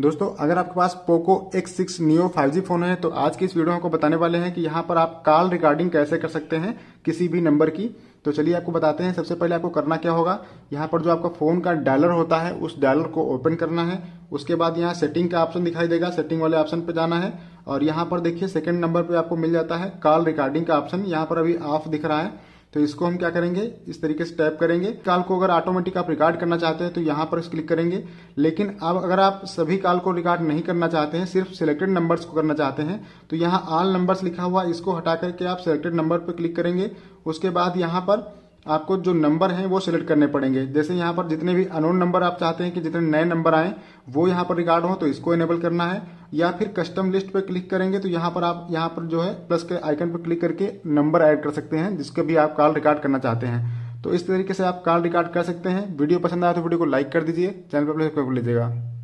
दोस्तों अगर आपके पास Poco X six Neo five phone है तो आज की इस वीडियो में आपको बताने वाले हैं कि यहाँ पर आप कॉल रिकॉर्डिंग कैसे कर सकते हैं किसी भी नंबर की तो चलिए आपको बताते हैं सबसे पहले आपको करना क्या होगा यहाँ पर जो आपका फोन का डायलर होता है उस डायलर को ओपन करना है उसके बाद यहाँ सेटिंग का ऑप्शन दिखाई देगा सेटिंग वाले ऑप्शन पर जाना है और यहाँ पर देखिए सेकेंड नंबर पर आपको मिल जाता है कॉल रिकॉर्डिंग का ऑप्शन यहाँ पर अभी ऑफ दिख रहा है तो इसको हम क्या करेंगे इस तरीके से टैप करेंगे काल को अगर ऑटोमेटिक आप रिकॉर्ड करना चाहते हैं तो यहाँ पर क्लिक करेंगे लेकिन अब अगर आप सभी काल को रिकॉर्ड नहीं करना चाहते हैं सिर्फ सिलेक्टेड नंबर्स को करना चाहते हैं तो यहाँ ऑल नंबर्स लिखा हुआ इसको हटा करके आप सिलेक्टेड नंबर पर क्लिक करेंगे उसके बाद यहाँ पर आपको जो नंबर है वो सिलेक्ट करने पड़ेंगे जैसे यहाँ पर जितने भी अनोन नंबर आप चाहते हैं कि जितने नए नंबर आए वो यहाँ पर रिकॉर्ड हो तो इसको एनेबल करना है या फिर कस्टम लिस्ट पर क्लिक करेंगे तो यहाँ पर आप यहाँ पर जो है प्लस के आइकन पर क्लिक करके नंबर ऐड कर सकते हैं जिसको भी आप कॉल रिकॉर्ड करना चाहते हैं तो इस तरीके से आप कॉल रिकॉर्ड कर सकते हैं वीडियो पसंद आया तो वीडियो को लाइक कर दीजिए चैनल पर प्लेस कर लीजिएगा